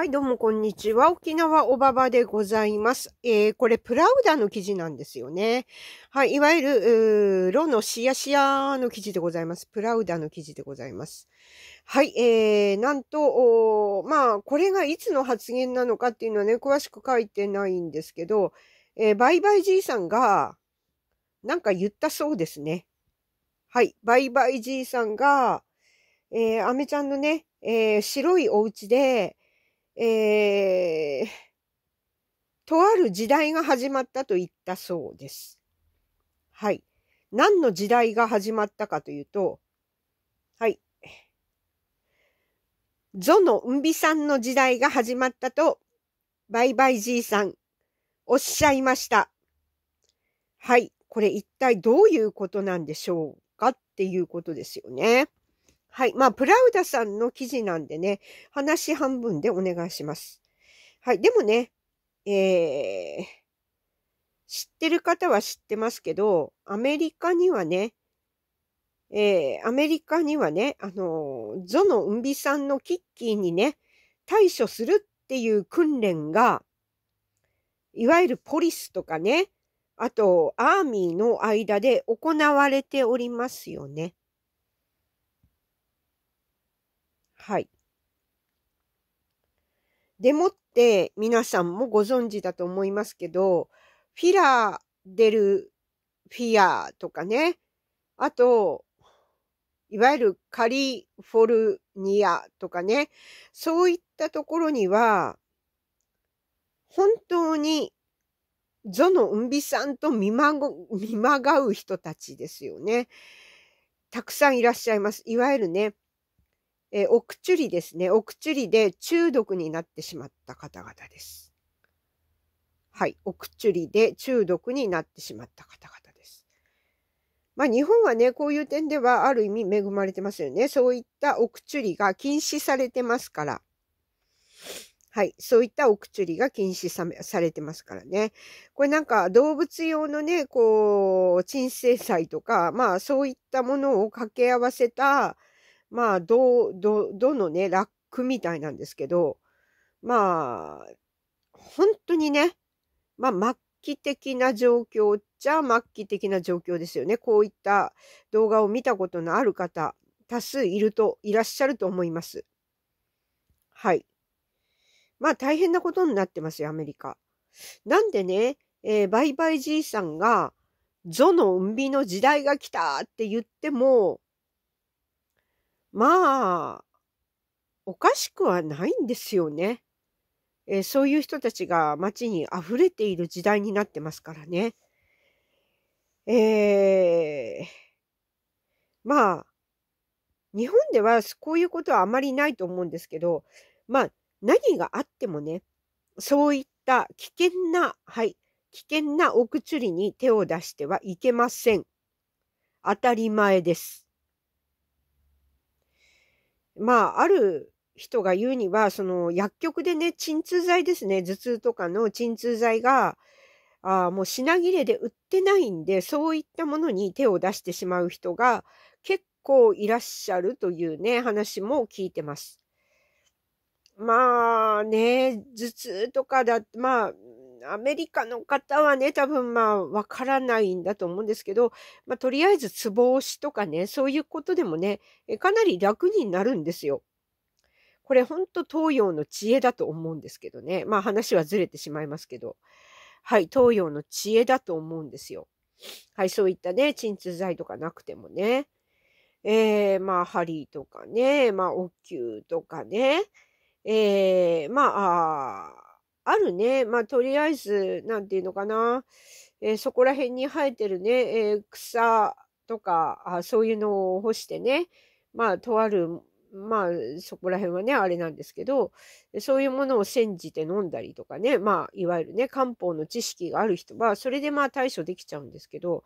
はい、どうもこんにちは。沖縄おばばでございます。えー、これプラウダの記事なんですよね。はい、いわゆる、ロのシヤシヤの記事でございます。プラウダの記事でございます。はい、えー、なんと、まあ、これがいつの発言なのかっていうのはね、詳しく書いてないんですけど、えー、バイバイじいさんが、なんか言ったそうですね。はい、バイバイじいさんが、えー、アメちゃんのね、えー、白いお家で、えー、とある時代が始まったと言ったそうです。はい。何の時代が始まったかというと、はい。ゾのうんびさんの時代が始まったと、バイバイじいさん、おっしゃいました。はい。これ一体どういうことなんでしょうかっていうことですよね。はい。まあ、プラウダさんの記事なんでね、話半分でお願いします。はい。でもね、えー、知ってる方は知ってますけど、アメリカにはね、えー、アメリカにはね、あのゾノ・ウンビさんのキッキーにね、対処するっていう訓練が、いわゆるポリスとかね、あと、アーミーの間で行われておりますよね。はい。でもって皆さんもご存知だと思いますけど、フィラデルフィアとかね、あと、いわゆるカリフォルニアとかね、そういったところには、本当にゾノンビさんと見まご、見まがう人たちですよね。たくさんいらっしゃいます。いわゆるね、えー、オチュリですね。おクチュリで中毒になってしまった方々です。はい。おクチュリで中毒になってしまった方々です。まあ、日本はね、こういう点ではある意味恵まれてますよね。そういったおクチュリが禁止されてますから。はい。そういったお薬が禁止さされてますからね。これなんか動物用のね、こう、鎮静剤とか、まあそういったものを掛け合わせた、まあ、ど、ど、どのね、ラックみたいなんですけど、まあ、本当にね、まあ、末期的な状況っちゃ末期的な状況ですよね。こういった動画を見たことのある方、多数いると、いらっしゃると思います。はい。まあ大変なことになってますよ、アメリカ。なんでね、えー、バイバイじいさんが、ゾのびの時代が来たって言っても、まあ、おかしくはないんですよね。えー、そういう人たちが街に溢れている時代になってますからね。えー、まあ、日本ではこういうことはあまりないと思うんですけど、まあ、何があってもね、そういった危険な、はい、危険なお釣りに手を出してはいけません。当たり前です。まあ、ある人が言うには、その薬局でね、鎮痛剤ですね、頭痛とかの鎮痛剤が、あもう品切れで売ってないんで、そういったものに手を出してしまう人が結構いらっしゃるというね、話も聞いてます。まあね、頭痛とかだ、まあ、アメリカの方はね、多分まあ、わからないんだと思うんですけど、まあ、とりあえず、ツボ押しとかね、そういうことでもね、かなり楽になるんですよ。これ、ほんと東洋の知恵だと思うんですけどね。まあ、話はずれてしまいますけど。はい、東洋の知恵だと思うんですよ。はい、そういったね、鎮痛剤とかなくてもね。えー、まあ、針とかね、まあ、お灸とかね、えー、まあ、あるね。まあ、とりあえず、なんていうのかな。えー、そこら辺に生えてるね、えー、草とかあ、そういうのを干してね、まあ、とある、まあ、そこら辺はね、あれなんですけど、そういうものを煎じて飲んだりとかね、まあ、いわゆるね、漢方の知識がある人は、それでまあ対処できちゃうんですけど、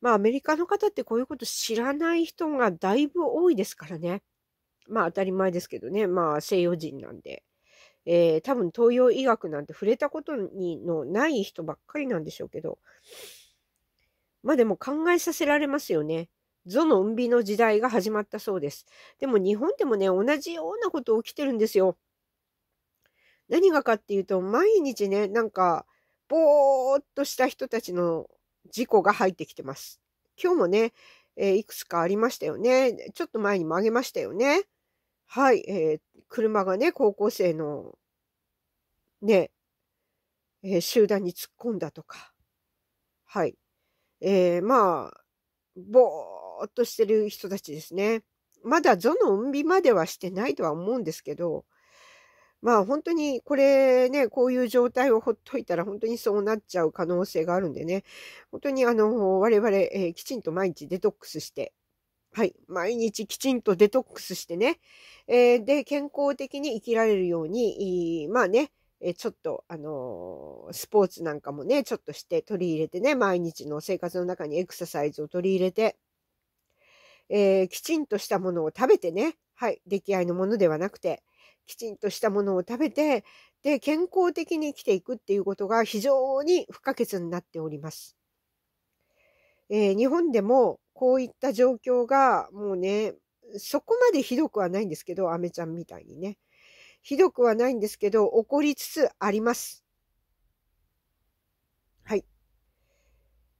まあ、アメリカの方ってこういうこと知らない人がだいぶ多いですからね。まあ、当たり前ですけどね、まあ、西洋人なんで。えー、多分東洋医学なんて触れたことにのない人ばっかりなんでしょうけど、まあでも考えさせられますよね。ゾの運びの時代が始まったそうです。でも日本でもね、同じようなこと起きてるんですよ。何がかっていうと、毎日ね、なんか、ぼーっとした人たちの事故が入ってきてます。今日もね、えー、いくつかありましたよね。ちょっと前にもあげましたよね。はい、えー、車がね、高校生の、ね、えー、集団に突っ込んだとか、はい。えー、まあ、ぼーっとしてる人たちですね。まだゾの運びまではしてないとは思うんですけど、まあ本当にこれね、こういう状態をほっといたら本当にそうなっちゃう可能性があるんでね、本当にあの、我々、えー、きちんと毎日デトックスして、はい、毎日きちんとデトックスしてね、えー、で、健康的に生きられるように、まあね、えちょっと、あのー、スポーツなんかもね、ちょっとして取り入れてね、毎日の生活の中にエクササイズを取り入れて、えー、きちんとしたものを食べてね、はい、出来合いのものではなくて、きちんとしたものを食べて、で、健康的に生きていくっていうことが非常に不可欠になっております。えー、日本でも、こういった状況が、もうね、そこまでひどくはないんですけど、アメちゃんみたいにね。ひどくはないんですけど、起こりつつあります。はい。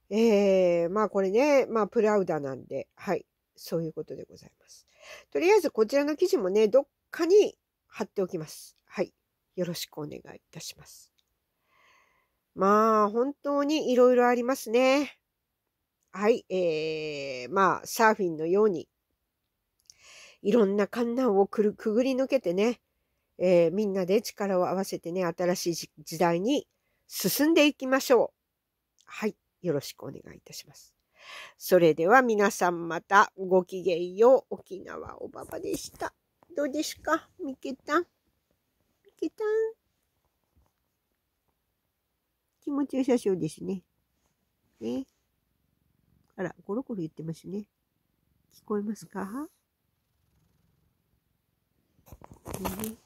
えー、まあこれね、まあプラウダなんで、はい。そういうことでございます。とりあえずこちらの記事もね、どっかに貼っておきます。はい。よろしくお願いいたします。まあ、本当にいろいろありますね。はい、えー、まあ、サーフィンのように、いろんな観難をくるくぐり抜けてね、えー、みんなで力を合わせてね、新しい時代に進んでいきましょう。はい、よろしくお願いいたします。それでは皆さんまたごきげんよう。沖縄おばばでした。どうですかみけたんみけたん気持ちよさそうですね。ね。あら、ゴロゴロ言ってますね。聞こえますか、ね